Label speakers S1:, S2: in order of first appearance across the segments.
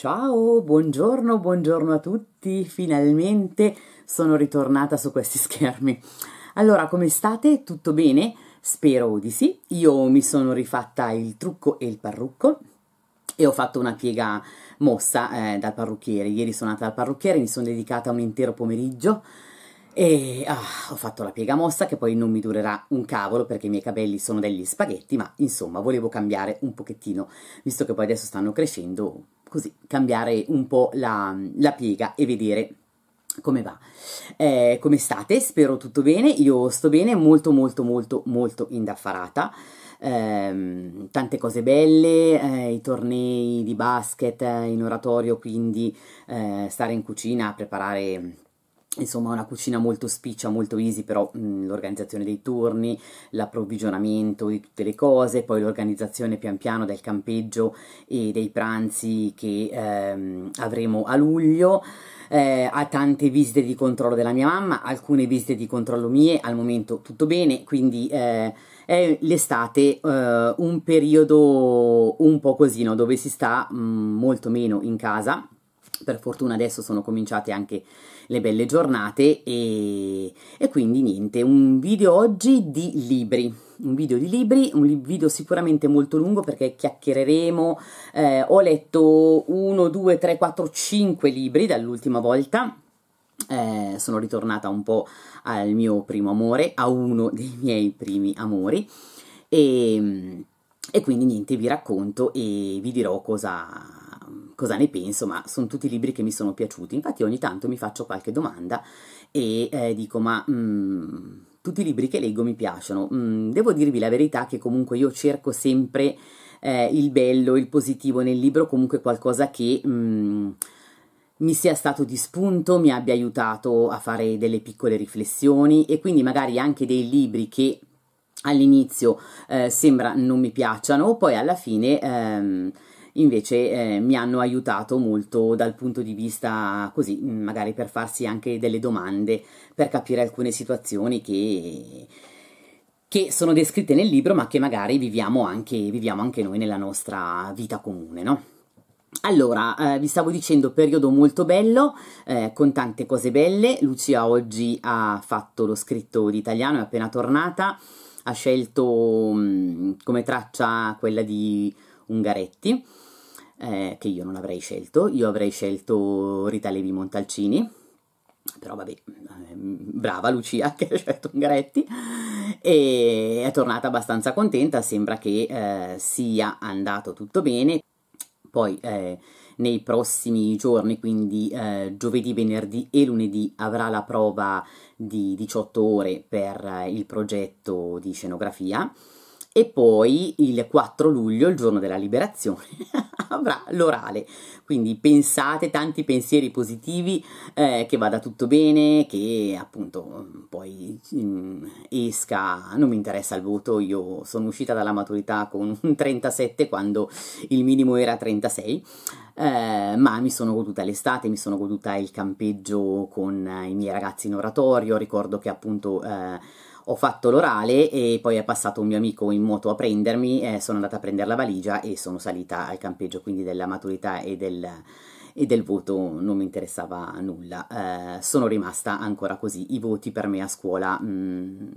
S1: Ciao, buongiorno, buongiorno a tutti, finalmente sono ritornata su questi schermi. Allora, come state? Tutto bene? Spero di sì. Io mi sono rifatta il trucco e il parrucco e ho fatto una piega mossa eh, dal parrucchiere. Ieri sono andata dal parrucchiere, mi sono dedicata un intero pomeriggio e ah, ho fatto la piega mossa che poi non mi durerà un cavolo perché i miei capelli sono degli spaghetti, ma insomma volevo cambiare un pochettino, visto che poi adesso stanno crescendo così cambiare un po' la, la piega e vedere come va? Eh, come state? Spero tutto bene, io sto bene, molto molto molto molto indaffarata. Eh, tante cose belle, eh, i tornei di basket eh, in oratorio, quindi eh, stare in cucina a preparare Insomma, una cucina molto spiccia, molto easy, però mm, l'organizzazione dei turni, l'approvvigionamento di tutte le cose, poi l'organizzazione pian piano del campeggio e dei pranzi che ehm, avremo a luglio. Eh, a tante visite di controllo della mia mamma, alcune visite di controllo mie, al momento tutto bene, quindi eh, è l'estate eh, un periodo un po' così, no? dove si sta mh, mm, molto meno in casa. Per fortuna adesso sono cominciate anche le belle giornate e, e quindi niente, un video oggi di libri un video di libri, un video sicuramente molto lungo perché chiacchiereremo, eh, ho letto 1, 2, 3, 4, 5 libri dall'ultima volta, eh, sono ritornata un po' al mio primo amore, a uno dei miei primi amori e, e quindi niente vi racconto e vi dirò cosa, cosa ne penso, ma sono tutti libri che mi sono piaciuti. Infatti ogni tanto mi faccio qualche domanda e eh, dico ma... Mm, tutti i libri che leggo mi piacciono. Mm, devo dirvi la verità che comunque io cerco sempre eh, il bello, il positivo nel libro, comunque qualcosa che mm, mi sia stato di spunto, mi abbia aiutato a fare delle piccole riflessioni e quindi magari anche dei libri che all'inizio eh, sembra non mi piacciono, poi alla fine... Ehm, invece eh, mi hanno aiutato molto dal punto di vista così, mm, magari per farsi anche delle domande, per capire alcune situazioni che, che sono descritte nel libro, ma che magari viviamo anche, viviamo anche noi nella nostra vita comune, no? Allora, eh, vi stavo dicendo periodo molto bello, eh, con tante cose belle. Lucia oggi ha fatto lo scritto di italiano, è appena tornata, ha scelto mh, mm, come traccia quella di Ungaretti eh, che io non avrei scelto. Io avrei scelto Rita Levi Montalcini, però vabbè, eh, brava Lucia che ha scelto Ungaretti e è tornata abbastanza contenta, sembra che eh, sia andato tutto bene. Poi eh, nei prossimi giorni, quindi eh, giovedì, venerdì e lunedì, avrà la prova di 18 ore per eh, il progetto di scenografia e poi il 4 luglio, il giorno della liberazione, avrà l'orale. Quindi pensate tanti pensieri positivi, eh, che vada tutto bene, che appunto poi mh, mm, esca, non mi interessa il voto, io sono uscita dalla maturità con un 37 quando il minimo era 36. Eh, ma mi sono goduta l'estate, mi sono goduta il campeggio con eh, i miei ragazzi in oratorio, ricordo che appunto eh, ho fatto l'orale e poi è passato un mio amico in moto a prendermi, eh, sono andata a prendere la valigia e sono salita al campeggio, quindi della maturità e del, e del voto non mi interessava nulla. Eh, sono rimasta ancora così, i voti per me a scuola... Mh, mm,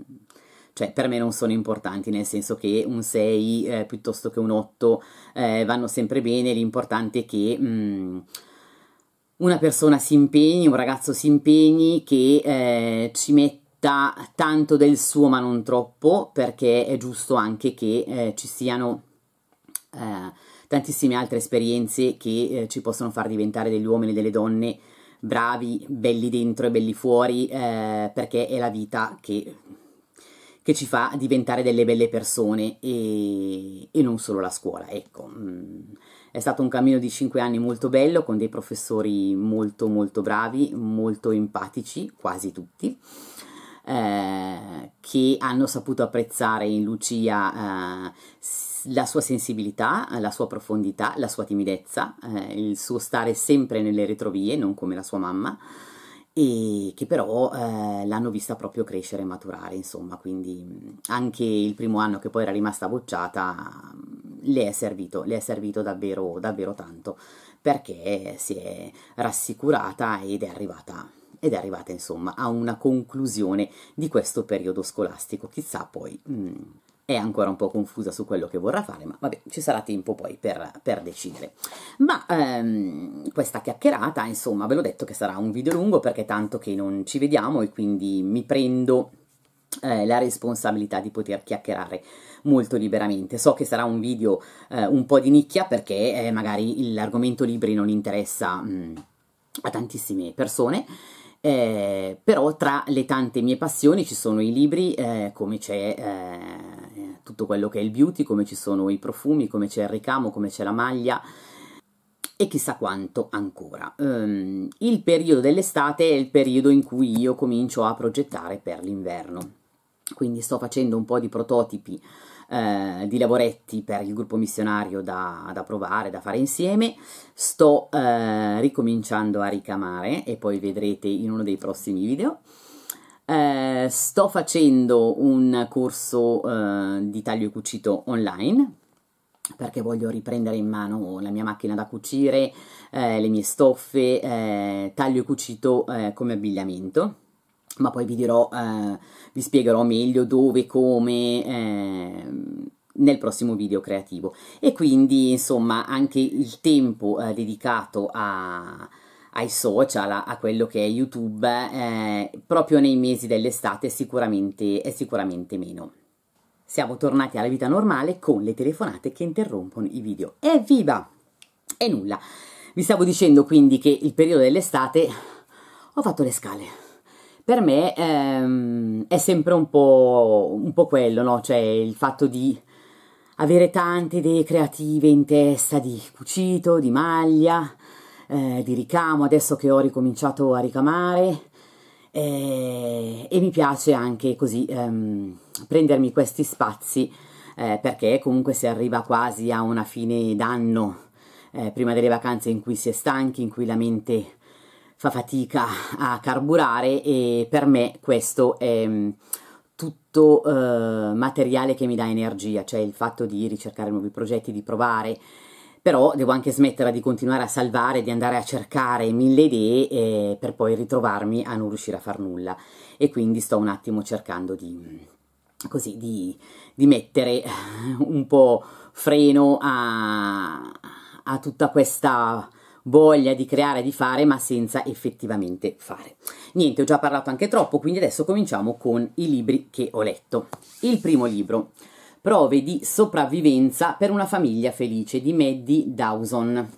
S1: cioè per me non sono importanti, nel senso che un 6 eh, piuttosto che un 8 eh, vanno sempre bene, l'importante è che mh, mm, una persona si impegni, un ragazzo si impegni, che eh, ci metta dà tanto del suo ma non troppo perché è giusto anche che eh, ci siano eh, tantissime altre esperienze che eh, ci possono far diventare degli uomini e delle donne bravi, belli dentro e belli fuori eh, perché è la vita che, che, ci fa diventare delle belle persone e, e non solo la scuola, ecco. Mm. È stato un cammino di 5 anni molto bello con dei professori molto molto bravi, molto empatici, quasi tutti. Eh, che hanno saputo apprezzare in Lucia eh, la sua sensibilità, la sua profondità, la sua timidezza, eh, il suo stare sempre nelle retrovie, non come la sua mamma, e che però eh, l'hanno vista proprio crescere e maturare, insomma, quindi mm, anche il primo anno che poi era rimasta bocciata mm, le è servito, le è servito davvero, davvero tanto, perché si è rassicurata ed è arrivata ed è arrivata insomma a una conclusione di questo periodo scolastico, chissà poi mm, è ancora un po' confusa su quello che vorrà fare, ma vabbè, ci sarà tempo poi per, per decidere. Ma ehm, questa chiacchierata, insomma, ve l'ho detto che sarà un video lungo perché tanto che non ci vediamo e quindi mi prendo eh, la responsabilità di poter chiacchierare molto liberamente. So che sarà un video eh, un po' di nicchia perché eh, magari l'argomento libri non interessa mh, mm, a tantissime persone eh, però tra le tante mie passioni ci sono i libri, eh, come c'è eh, tutto quello che è il beauty, come ci sono i profumi, come c'è il ricamo, come c'è la maglia e chissà quanto ancora. Um, il periodo dell'estate è il periodo in cui io comincio a progettare per l'inverno, quindi sto facendo un po' di prototipi eh, di lavoretti per il gruppo missionario da, da provare, da fare insieme, sto eh, ricominciando a ricamare e poi vedrete in uno dei prossimi video. Eh, sto facendo un corso eh, di taglio e cucito online perché voglio riprendere in mano la mia macchina da cucire, eh, le mie stoffe, taglio e cucito come abbigliamento ma poi vi dirò, eh, vi spiegherò meglio dove, come... Eh, nel prossimo video creativo e quindi insomma anche il tempo eh, dedicato a, ai social, a, quello che è YouTube, eh, proprio nei mesi dell'estate sicuramente, è sicuramente meno. Siamo tornati alla vita normale con le telefonate che interrompono i video. Evviva! E nulla. Vi stavo dicendo quindi che il periodo dell'estate ho fatto le scale per me ehm, è sempre un po', un po' quello, no? Cioè il fatto di avere tante idee creative in testa di cucito, di maglia, eh, di ricamo, adesso che ho ricominciato a ricamare. Eh, e mi piace anche così ehm, prendermi questi spazi eh, perché comunque si arriva quasi a una fine d'anno, eh, prima delle vacanze in cui si è stanchi, in cui la mente fa fatica a carburare e per me questo è mm, tutto eh, materiale che mi dà energia, cioè il fatto di ricercare nuovi progetti, di provare, però devo anche smettere di continuare a salvare, di andare a cercare mille idee eh, per poi ritrovarmi a non riuscire a far nulla e quindi sto un attimo cercando di, mm, così, di, di mettere eh, un po' freno a, a tutta questa voglia di creare, di fare, ma senza effettivamente fare. Niente, ho già parlato anche troppo, quindi adesso cominciamo con i libri che ho letto. Il primo libro, Prove di sopravvivenza per una famiglia felice di Maddie Dawson.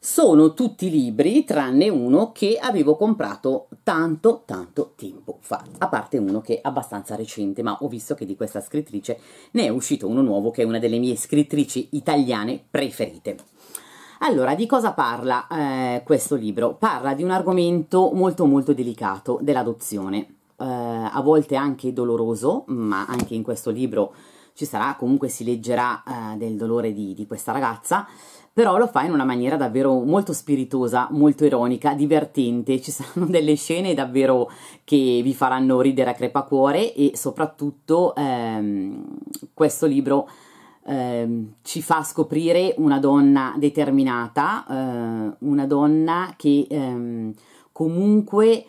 S1: Sono tutti libri tranne uno che avevo comprato tanto tanto tempo fa, a parte uno che è abbastanza recente, ma ho visto che di questa scrittrice ne è uscito uno nuovo che è una delle mie scrittrici italiane preferite. Allora, di cosa parla eh, questo libro? Parla di un argomento molto molto delicato dell'adozione, eh, a volte anche doloroso, ma anche in questo libro ci sarà, comunque si leggerà eh, del dolore di, di questa ragazza, però lo fa in una maniera davvero molto spiritosa, molto ironica, divertente, ci saranno delle scene davvero che vi faranno ridere a crepacuore e soprattutto ehm, questo libro eh, ci fa scoprire una donna determinata, eh, una donna che ehm, comunque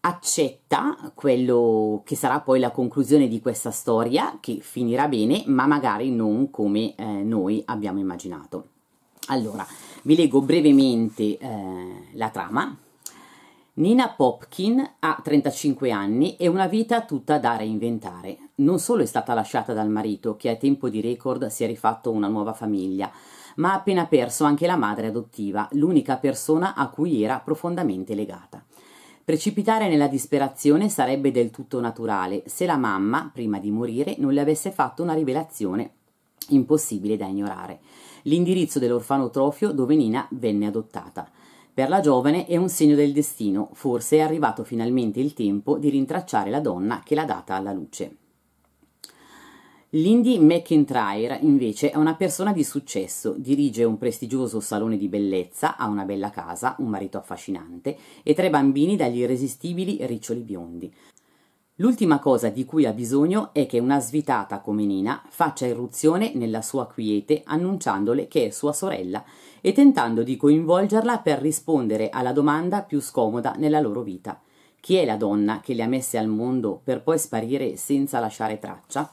S1: accetta quello che sarà poi la conclusione di questa storia, che finirà bene, ma magari non come eh, noi abbiamo immaginato. Allora, vi leggo brevemente eh, la trama. Nina Popkin ha 35 anni e una vita tutta da reinventare non solo è stata lasciata dal marito, che a tempo di record si è rifatto una nuova famiglia, ma ha appena perso anche la madre adottiva, l'unica persona a cui era profondamente legata. Precipitare nella disperazione sarebbe del tutto naturale se la mamma, prima di morire, non le avesse fatto una rivelazione impossibile da ignorare. L'indirizzo dell'orfanotrofio dove Nina venne adottata. Per la giovane è un segno del destino, forse è arrivato finalmente il tempo di rintracciare la donna che l'ha data alla luce. Lindy McIntyre invece è una persona di successo, dirige un prestigioso salone di bellezza, ha una bella casa, un marito affascinante e tre bambini dagli irresistibili riccioli biondi. L'ultima cosa di cui ha bisogno è che una svitata come Nina faccia irruzione nella sua quiete annunciandole che è sua sorella e tentando di coinvolgerla per rispondere alla domanda più scomoda nella loro vita. Chi è la donna che le ha messe al mondo per poi sparire senza lasciare traccia?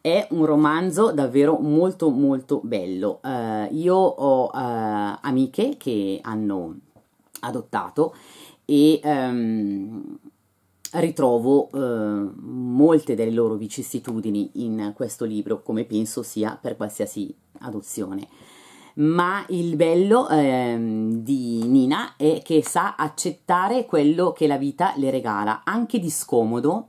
S1: è un romanzo davvero molto molto bello. Eh, io ho eh, amiche che hanno adottato e ehm, ritrovo eh, molte delle loro vicissitudini in questo libro, come penso sia per qualsiasi adozione. Ma il bello ehm, di Nina è che sa accettare quello che la vita le regala, anche di scomodo,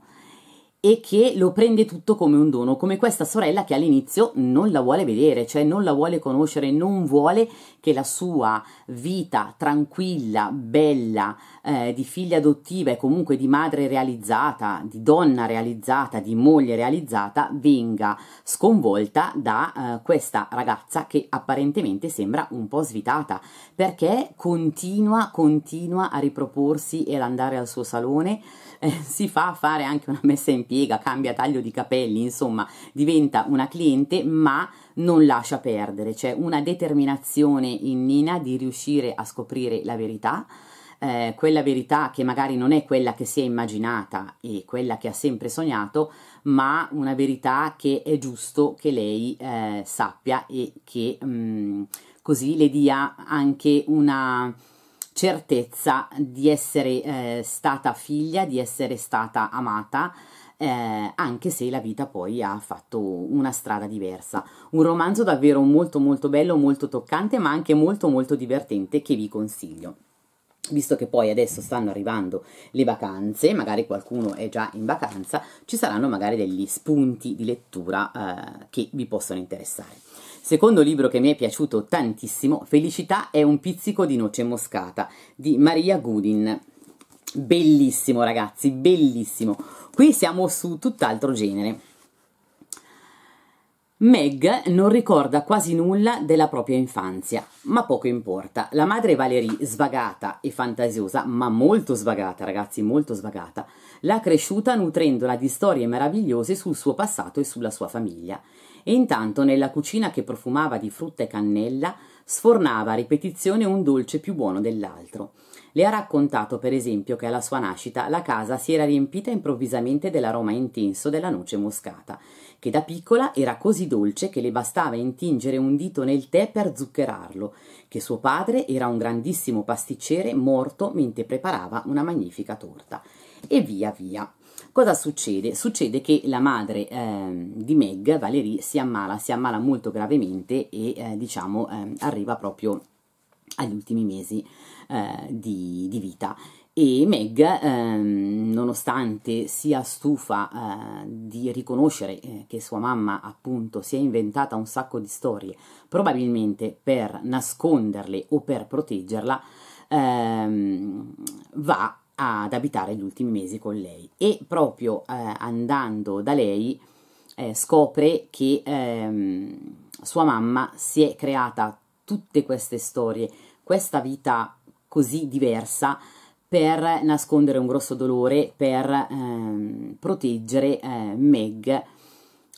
S1: e che lo prende tutto come un dono, come questa sorella che all'inizio non la vuole vedere, cioè non la vuole conoscere, non vuole che la sua vita tranquilla, bella, eh, di figlia adottiva e comunque di madre realizzata, di donna realizzata, di moglie realizzata, venga sconvolta da eh, questa ragazza che apparentemente sembra un po' svitata, perché continua, continua a riproporsi e ad andare al suo salone, si fa fare anche una messa in piega, cambia taglio di capelli, insomma diventa una cliente ma non lascia perdere, c'è una determinazione in Nina di riuscire a scoprire la verità, eh, quella verità che magari non è quella che si è immaginata e quella che ha sempre sognato, ma una verità che è giusto che lei eh, sappia e che mh, mm, così le dia anche una certezza di essere eh, stata figlia, di essere stata amata, eh, anche se la vita poi ha fatto una strada diversa. Un romanzo davvero molto molto bello, molto toccante, ma anche molto molto divertente che vi consiglio. Visto che poi adesso stanno arrivando le vacanze, magari qualcuno è già in vacanza, ci saranno magari degli spunti di lettura eh, che vi possono interessare. Secondo libro che mi è piaciuto tantissimo, Felicità è un pizzico di noce moscata di Maria Gudin. Bellissimo ragazzi, bellissimo. Qui siamo su tutt'altro genere. Meg non ricorda quasi nulla della propria infanzia, ma poco importa. La madre Valerie, svagata e fantasiosa, ma molto svagata, ragazzi, molto svagata, l'ha cresciuta nutrendola di storie meravigliose sul suo passato e sulla sua famiglia e intanto nella cucina che profumava di frutta e cannella sfornava a ripetizione un dolce più buono dell'altro. Le ha raccontato, per esempio, che alla sua nascita la casa si era riempita improvvisamente dell'aroma intenso della noce moscata, che da piccola era così dolce che le bastava intingere un dito nel tè per zuccherarlo, che suo padre era un grandissimo pasticcere morto mentre preparava una magnifica torta. E via via. Cosa succede? Succede che la madre eh, di Meg, Valerie, si ammala, si ammala molto gravemente e eh, diciamo eh, arriva proprio agli ultimi mesi eh, di, di vita e Meg, ehm, nonostante sia stufa eh, di riconoscere eh, che sua mamma appunto si è inventata un sacco di storie, probabilmente per nasconderle o per proteggerla, ehm, va ad abitare gli ultimi mesi con lei e proprio eh, andando da lei eh, scopre che ehm, sua mamma si è creata tutte queste storie, questa vita così diversa per nascondere un grosso dolore, per ehm, proteggere eh, Meg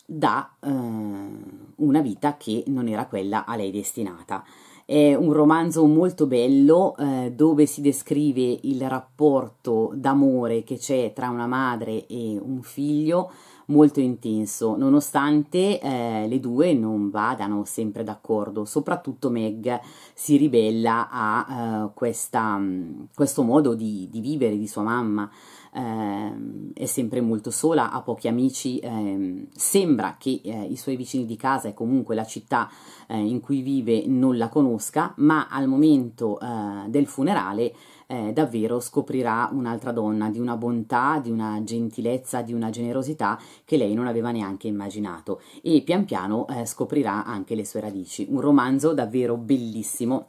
S1: da eh, una vita che non era quella a lei destinata. È un romanzo molto bello eh, dove si descrive il rapporto d'amore che c'è tra una madre e un figlio molto intenso, nonostante eh, le due non vadano sempre d'accordo, soprattutto Meg si ribella a eh, questa, mm, questo modo di, di vivere di sua mamma ehm, è sempre molto sola, ha pochi amici, ehm, sembra che eh, i suoi vicini di casa e comunque la città eh, in cui vive non la conosca, ma al momento eh, del funerale eh, davvero scoprirà un'altra donna di una bontà, di una gentilezza, di una generosità che lei non aveva neanche immaginato e pian piano eh, scoprirà anche le sue radici. Un romanzo davvero bellissimo.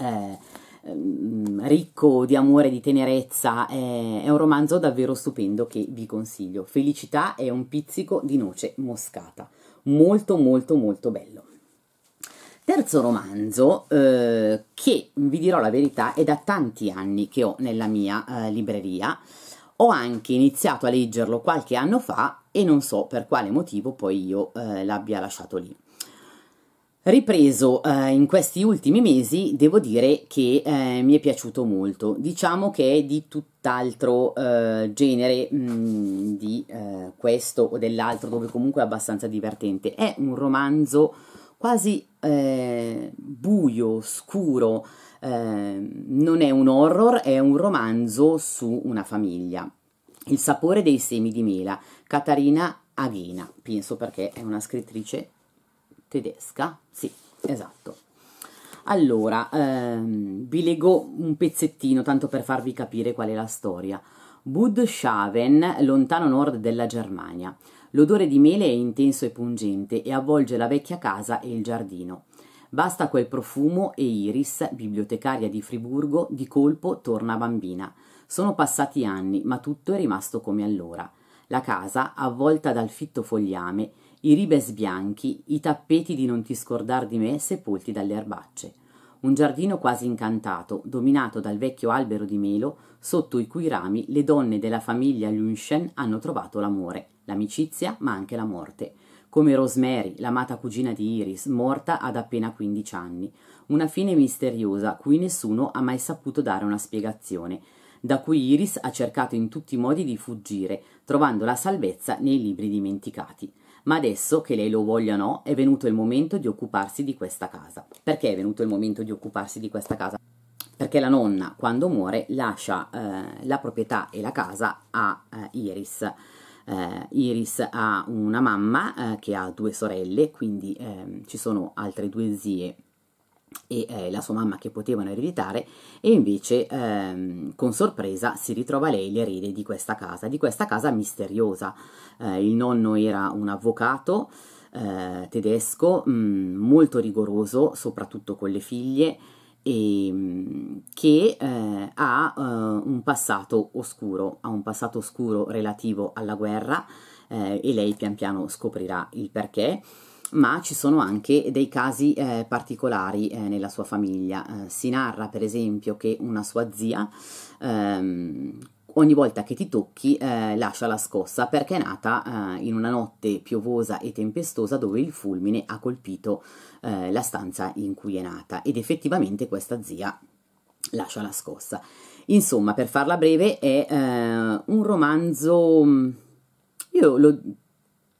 S1: Eh, Ehm, ricco di amore, e di tenerezza, è, è un romanzo davvero stupendo che vi consiglio. Felicità è un pizzico di noce moscata, molto molto molto bello. Terzo romanzo eh, che vi dirò la verità è da tanti anni che ho nella mia eh, libreria. Ho anche iniziato a leggerlo qualche anno fa e non so per quale motivo poi io eh, l'abbia lasciato lì. Ripreso eh, in questi ultimi mesi, devo dire che eh, mi è piaciuto molto. Diciamo che è di tutt'altro eh, genere mh, mm, di eh, questo o dell'altro, dove comunque è abbastanza divertente. È un romanzo quasi eh, buio, scuro, eh, non è un horror, è un romanzo su una famiglia. Il sapore dei semi di mela, Catarina Aghena, penso perché è una scrittrice tedesca, sì, esatto. Allora, ehm, vi leggo un pezzettino tanto per farvi capire qual è la storia. Budschaven, lontano nord della Germania. L'odore di mele è intenso e pungente e avvolge la vecchia casa e il giardino. Basta quel profumo e Iris, bibliotecaria di Friburgo, di colpo torna bambina. Sono passati anni, ma tutto è rimasto come allora. La casa, avvolta dal fitto fogliame, i ribes bianchi, i tappeti di non ti scordar di me sepolti dalle erbacce. Un giardino quasi incantato, dominato dal vecchio albero di melo, sotto i cui rami le donne della famiglia Lunchen hanno trovato l'amore, l'amicizia, ma anche la morte come Rosemary, l'amata cugina di Iris, morta ad appena 15 anni. Una fine misteriosa cui nessuno ha mai saputo dare una spiegazione, da cui Iris ha cercato in tutti i modi di fuggire, trovando la salvezza nei libri dimenticati ma adesso che lei lo voglia o no è venuto il momento di occuparsi di questa casa. Perché è venuto il momento di occuparsi di questa casa? Perché la nonna quando muore lascia eh, la proprietà e la casa a eh, Iris. Eh, Iris ha una mamma eh, che ha due sorelle, quindi ehm, ci sono altre due zie e eh, la sua mamma che potevano ereditare e invece ehm, con sorpresa si ritrova lei l'erede di questa casa, di questa casa misteriosa. Eh, il nonno era un avvocato eh, tedesco mh, mm, molto rigoroso, soprattutto con le figlie, e, mm, che eh, ha eh, un passato oscuro, ha un passato oscuro relativo alla guerra eh, e lei pian piano scoprirà il perché ma ci sono anche dei casi eh, particolari eh, nella sua famiglia. Eh, si narra per esempio che una sua zia ehm, ogni volta che ti tocchi eh, lascia la scossa perché è nata eh, in una notte piovosa e tempestosa dove il fulmine ha colpito eh, la stanza in cui è nata ed effettivamente questa zia lascia la scossa. Insomma, per farla breve, è eh, un romanzo, io lo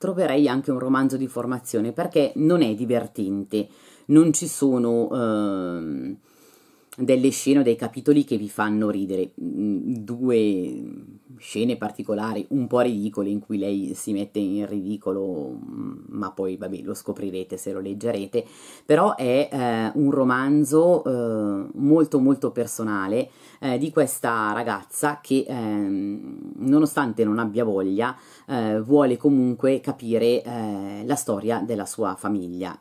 S1: troverei anche un romanzo di formazione perché non è divertente, non ci sono... Eh, delle scene o dei capitoli che vi fanno ridere. Mm, due scene particolari, un po' ridicole, in cui lei si mette in ridicolo, mm, ma poi vabbè, lo scoprirete se lo leggerete. Però è eh, un romanzo eh, molto molto personale eh, di questa ragazza che, ehm, nonostante non abbia voglia, eh, vuole comunque capire eh, la storia della sua famiglia,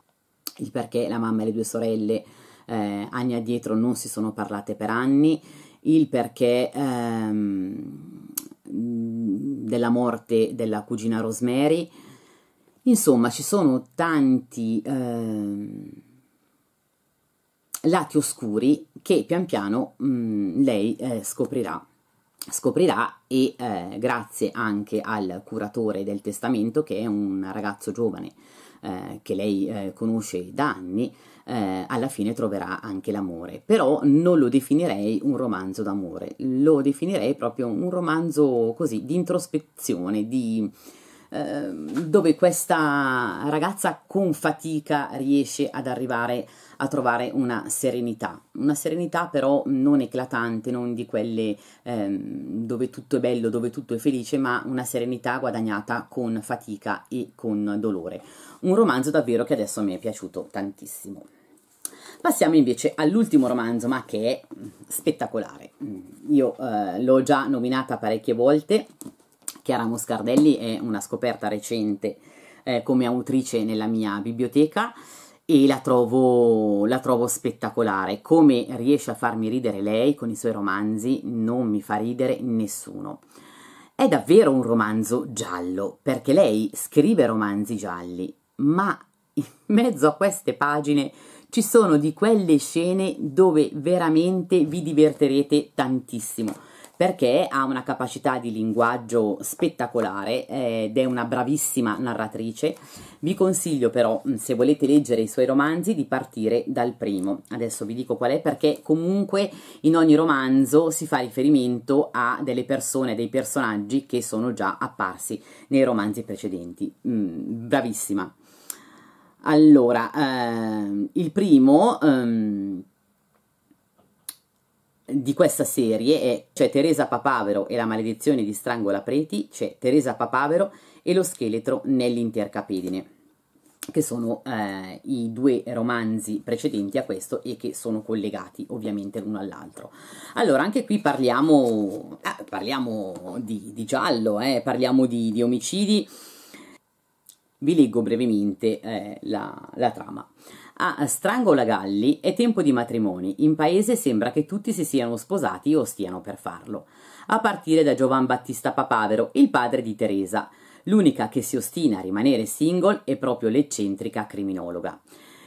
S1: il perché la mamma e le due sorelle eh, anni addietro non si sono parlate per anni, il perché ehm, della morte della cugina Rosemary. Insomma, ci sono tanti ehm, lati oscuri che pian piano mh, lei eh, scoprirà scoprirà e eh, grazie anche al curatore del testamento che è un ragazzo giovane eh, che lei eh, conosce da anni eh, alla fine troverà anche l'amore. Però non lo definirei un romanzo d'amore, lo definirei proprio un romanzo così di introspezione, di Ehm, dove questa ragazza con fatica riesce ad arrivare a trovare una serenità, una serenità però non eclatante, non di quelle eh, dove tutto è bello, dove tutto è felice, ma una serenità guadagnata con fatica e con dolore. Un romanzo davvero che adesso mi è piaciuto tantissimo. Passiamo invece all'ultimo romanzo, ma che è spettacolare. Io eh, l'ho già nominata parecchie volte, Chiara Moscardelli è una scoperta recente eh, come autrice nella mia biblioteca e la trovo, la trovo, spettacolare. Come riesce a farmi ridere lei con i suoi romanzi, non mi fa ridere nessuno. È davvero un romanzo giallo, perché lei scrive romanzi gialli, ma in mezzo a queste pagine ci sono di quelle scene dove veramente vi divertirete tantissimo perché ha una capacità di linguaggio spettacolare eh, ed è una bravissima narratrice. Vi consiglio però, mm, se volete leggere i suoi romanzi, di partire dal primo. Adesso vi dico qual è perché comunque in ogni romanzo si fa riferimento a delle persone, dei personaggi che sono già apparsi nei romanzi precedenti. Mm, bravissima. Allora, eh, il primo... Ehm, di questa serie è c'è Teresa Papavero e la maledizione di Strangola Preti, c'è Teresa Papavero e lo scheletro nell'intercapedine, che sono eh, i due romanzi precedenti a questo e che sono collegati ovviamente l'uno all'altro. Allora, anche qui parliamo, eh, parliamo di, di, giallo, eh, parliamo di, di, omicidi. Vi leggo brevemente eh, la, la trama. A Strangola Galli è tempo di matrimoni, in paese sembra che tutti si siano sposati o stiano per farlo, a partire da Giovan Battista Papavero, il padre di Teresa. L'unica che si ostina a rimanere single è proprio l'eccentrica criminologa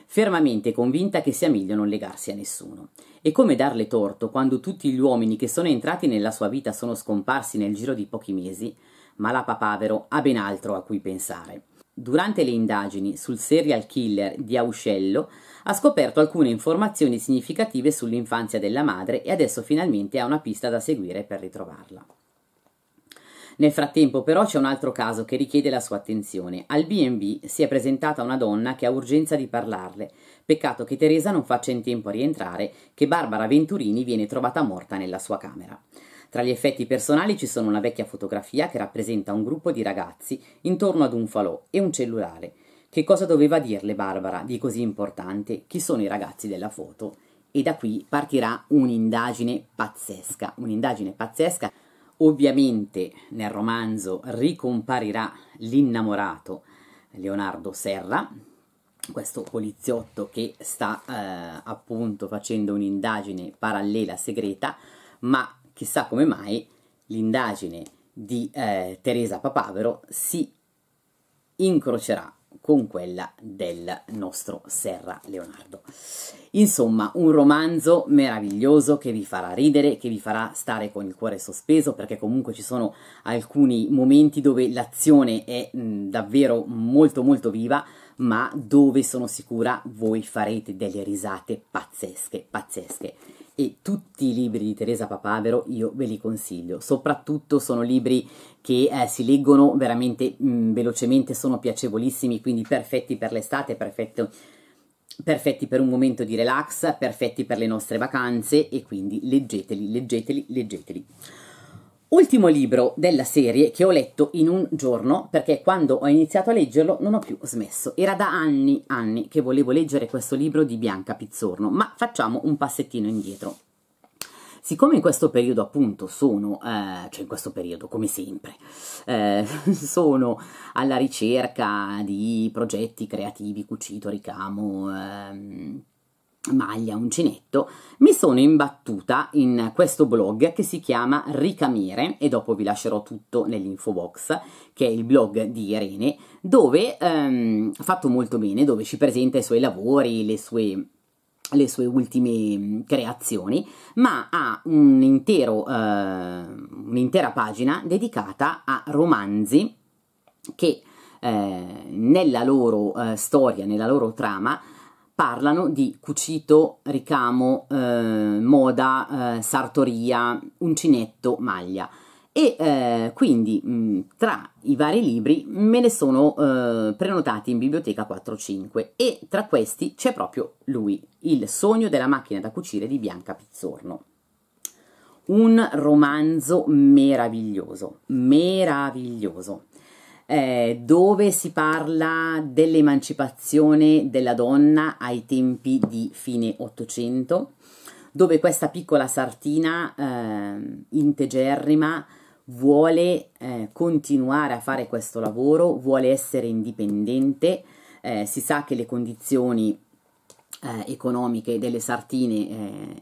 S1: fermamente convinta che sia meglio non legarsi a nessuno. E come darle torto quando tutti gli uomini che sono entrati nella sua vita sono scomparsi nel giro di pochi mesi? Ma la papavero ha ben altro a cui pensare. Durante le indagini sul serial killer di Auscello ha scoperto alcune informazioni significative sull'infanzia della madre e adesso finalmente ha una pista da seguire per ritrovarla. Nel frattempo però c'è un altro caso che richiede la sua attenzione. Al B&B si è presentata una donna che ha urgenza di parlarle. Peccato che Teresa non faccia in tempo a rientrare, che Barbara Venturini viene trovata morta nella sua camera. Tra gli effetti personali ci sono una vecchia fotografia che rappresenta un gruppo di ragazzi intorno ad un falò e un cellulare. Che cosa doveva dirle Barbara di così importante? Chi sono i ragazzi della foto? E da qui partirà un'indagine pazzesca, un'indagine pazzesca Ovviamente nel romanzo ricomparirà l'innamorato Leonardo Serra, questo poliziotto che sta eh, appunto facendo un'indagine parallela segreta, ma chissà come mai l'indagine di eh, Teresa Papavero si incrocerà con quella del nostro Serra Leonardo. Insomma, un romanzo meraviglioso che vi farà ridere, che vi farà stare con il cuore sospeso, perché comunque ci sono alcuni momenti dove l'azione è mh, mm, davvero molto molto viva, ma dove sono sicura voi farete delle risate pazzesche, pazzesche e tutti i libri di Teresa Papavero io ve li consiglio, soprattutto sono libri che eh, si leggono veramente mh, mm, velocemente, sono piacevolissimi, quindi perfetti per l'estate, perfetto, perfetti per un momento di relax, perfetti per le nostre vacanze e quindi leggeteli, leggeteli, leggeteli. Ultimo libro della serie che ho letto in un giorno perché quando ho iniziato a leggerlo non ho più smesso. Era da anni, anni che volevo leggere questo libro di Bianca Pizzorno, ma facciamo un passettino indietro. Siccome in questo periodo appunto sono, eh, cioè in questo periodo come sempre, eh, sono alla ricerca di progetti creativi, cucito, ricamo, ehm, maglia, uncinetto, mi sono imbattuta in questo blog che si chiama Ricamere e dopo vi lascerò tutto nell'info box, che è il blog di Irene, dove ehm, fatto molto bene, dove ci presenta i suoi lavori, le sue le sue ultime mm, creazioni, ma ha un intero, eh, un'intera pagina dedicata a romanzi che eh, nella loro eh, storia, nella loro trama, parlano di cucito, ricamo, eh, moda, eh, sartoria, uncinetto, maglia. E eh, quindi mh, mm, tra i vari libri me ne sono eh, prenotati in biblioteca 4-5 e tra questi c'è proprio lui, Il sogno della macchina da cucire di Bianca Pizzorno. Un romanzo meraviglioso, meraviglioso eh, dove si parla dell'emancipazione della donna ai tempi di fine Ottocento, dove questa piccola sartina eh, integerrima vuole eh, continuare a fare questo lavoro, vuole essere indipendente, eh, si sa che le condizioni eh, economiche delle sartine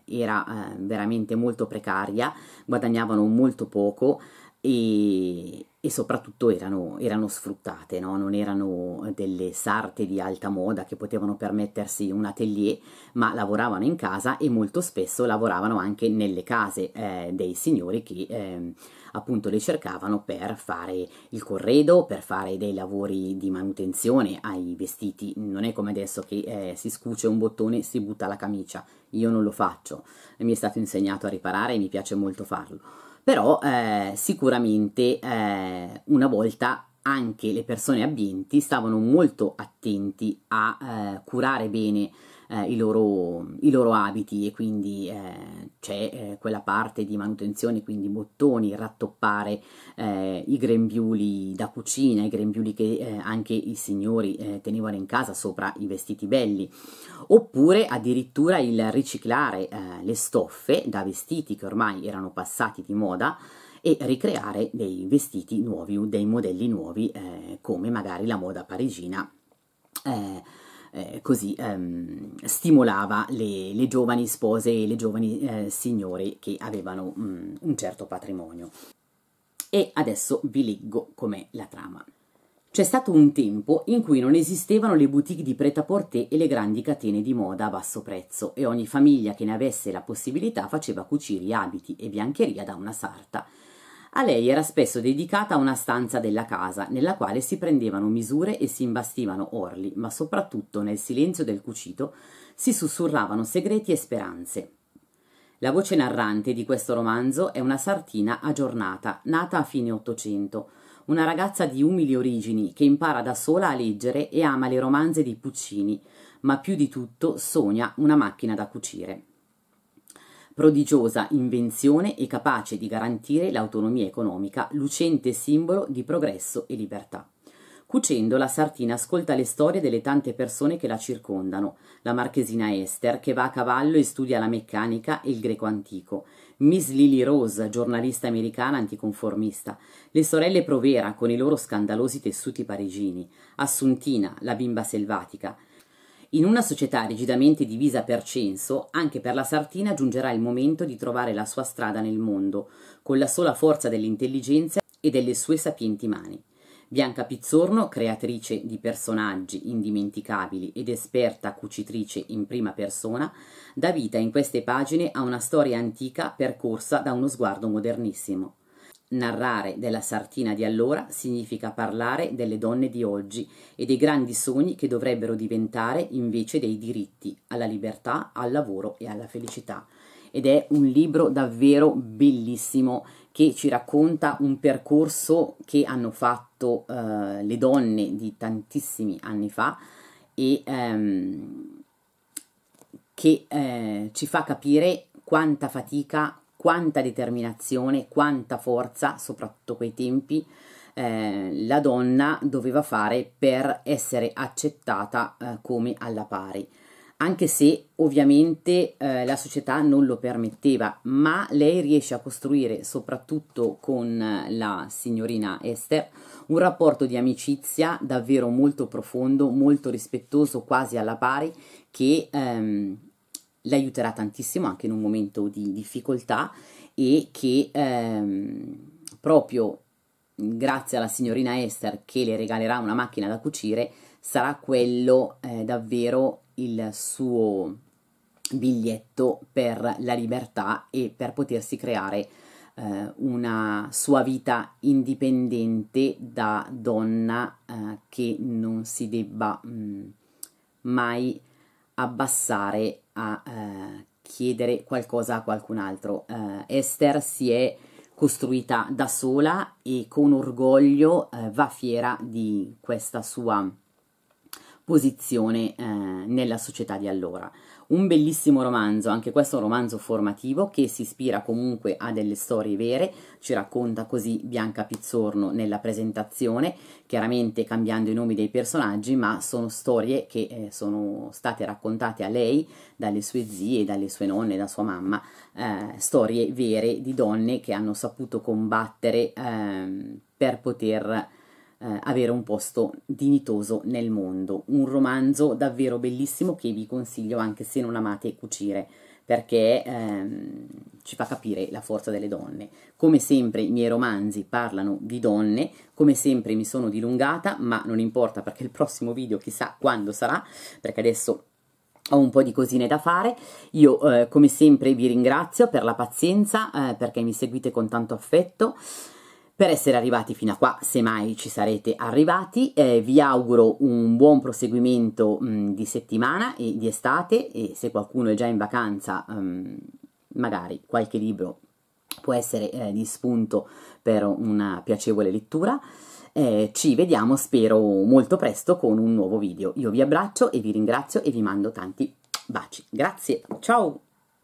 S1: eh, era eh, veramente molto precaria, guadagnavano molto poco e, e soprattutto erano, erano sfruttate, no? non erano eh, delle sarte di alta moda che potevano permettersi un atelier, ma lavoravano in casa e molto spesso lavoravano anche nelle case eh, dei signori che eh, appunto le cercavano per fare il corredo, per fare dei lavori di manutenzione ai vestiti. Non è come adesso che eh, si scuce un bottone e si butta la camicia, io non lo faccio, mi è stato insegnato a riparare e mi piace molto farlo però eh, sicuramente eh, una volta anche le persone abbienti stavano molto attenti a eh, curare bene eh, i, loro, i, loro, abiti e quindi eh, c'è eh, quella parte di manutenzione, quindi bottoni, rattoppare eh, i grembiuli da cucina, i grembiuli che eh, anche i signori tenevano in casa sopra i vestiti belli, oppure addirittura il riciclare le stoffe da vestiti che ormai erano passati di moda e ricreare dei vestiti nuovi, dei modelli nuovi, eh, come magari la moda parigina eh, eh, così ehm, stimolava le, le, giovani spose e le giovani eh, signore che avevano mh, mm, un certo patrimonio. E adesso vi leggo com'è la trama. C'è stato un tempo in cui non esistevano le boutique di prêt-à-porter e le grandi catene di moda a basso prezzo e ogni famiglia che ne avesse la possibilità faceva cucire abiti e biancheria da una sarta. A lei era spesso dedicata una stanza della casa, nella quale si prendevano misure e si imbastivano orli, ma soprattutto nel silenzio del cucito si sussurravano segreti e speranze. La voce narrante di questo romanzo è una sartina aggiornata, nata a fine Ottocento, una ragazza di umili origini che impara da sola a leggere e ama le romanze di Puccini, ma più di tutto sogna una macchina da cucire prodigiosa invenzione e capace di garantire l'autonomia economica, lucente simbolo di progresso e libertà. Cucendo, la sartina ascolta le storie delle tante persone che la circondano, la marchesina Esther, che va a cavallo e studia la meccanica e il greco antico, Miss Lily Rose, giornalista americana anticonformista, le sorelle Provera con i loro scandalosi tessuti parigini, Assuntina, la bimba selvatica, in una società rigidamente divisa per censo, anche per la Sartina giungerà il momento di trovare la sua strada nel mondo, con la sola forza dell'intelligenza e delle sue sapienti mani. Bianca Pizzorno, creatrice di personaggi indimenticabili ed esperta cucitrice in prima persona, dà vita in queste pagine a una storia antica percorsa da uno sguardo modernissimo. Narrare della Sartina di allora significa parlare delle donne di oggi e dei grandi sogni che dovrebbero diventare invece dei diritti alla libertà, al lavoro e alla felicità. Ed è un libro davvero bellissimo che ci racconta un percorso che hanno fatto eh, le donne di tantissimi anni fa e ehm, che eh, ci fa capire quanta fatica, quanta determinazione, quanta forza, soprattutto quei tempi, eh, la donna doveva fare per essere accettata eh, come alla pari. Anche se ovviamente eh, la società non lo permetteva, ma lei riesce a costruire, soprattutto con eh, la signorina Esther, un rapporto di amicizia davvero molto profondo, molto rispettoso, quasi alla pari, che ehm, l'aiuterà tantissimo anche in un momento di difficoltà e che ehm, proprio grazie alla signorina Esther che le regalerà una macchina da cucire sarà quello eh, davvero il suo biglietto per la libertà e per potersi creare eh, una sua vita indipendente da donna eh, che non si debba mh, mm, mai abbassare a eh, chiedere qualcosa a qualcun altro. Eh, Esther si è costruita da sola e con orgoglio eh, va fiera di questa sua posizione eh, nella società di allora un bellissimo romanzo, anche questo è un romanzo formativo che si ispira comunque a delle storie vere, ci racconta così Bianca Pizzorno nella presentazione, chiaramente cambiando i nomi dei personaggi, ma sono storie che eh, sono state raccontate a lei dalle sue zie, dalle sue nonne, da sua mamma, eh, storie vere di donne che hanno saputo combattere eh, per poter eh, avere un posto dignitoso nel mondo. Un romanzo davvero bellissimo che vi consiglio anche se non amate cucire perché ehm, ci fa capire la forza delle donne. Come sempre i miei romanzi parlano di donne, come sempre mi sono dilungata, ma non importa perché il prossimo video chissà quando sarà, perché adesso ho un po' di cosine da fare. Io eh, come sempre vi ringrazio per la pazienza, eh, perché mi seguite con tanto affetto. Per essere arrivati fino a qua, se mai ci sarete arrivati, eh, vi auguro un buon proseguimento mh, mm, di settimana e di estate e se qualcuno è già in vacanza, mh, mm, magari qualche libro può essere eh, di spunto per una piacevole lettura. Eh, ci vediamo, spero, molto presto con un nuovo video. Io vi abbraccio e vi ringrazio e vi mando tanti baci. Grazie, ciao!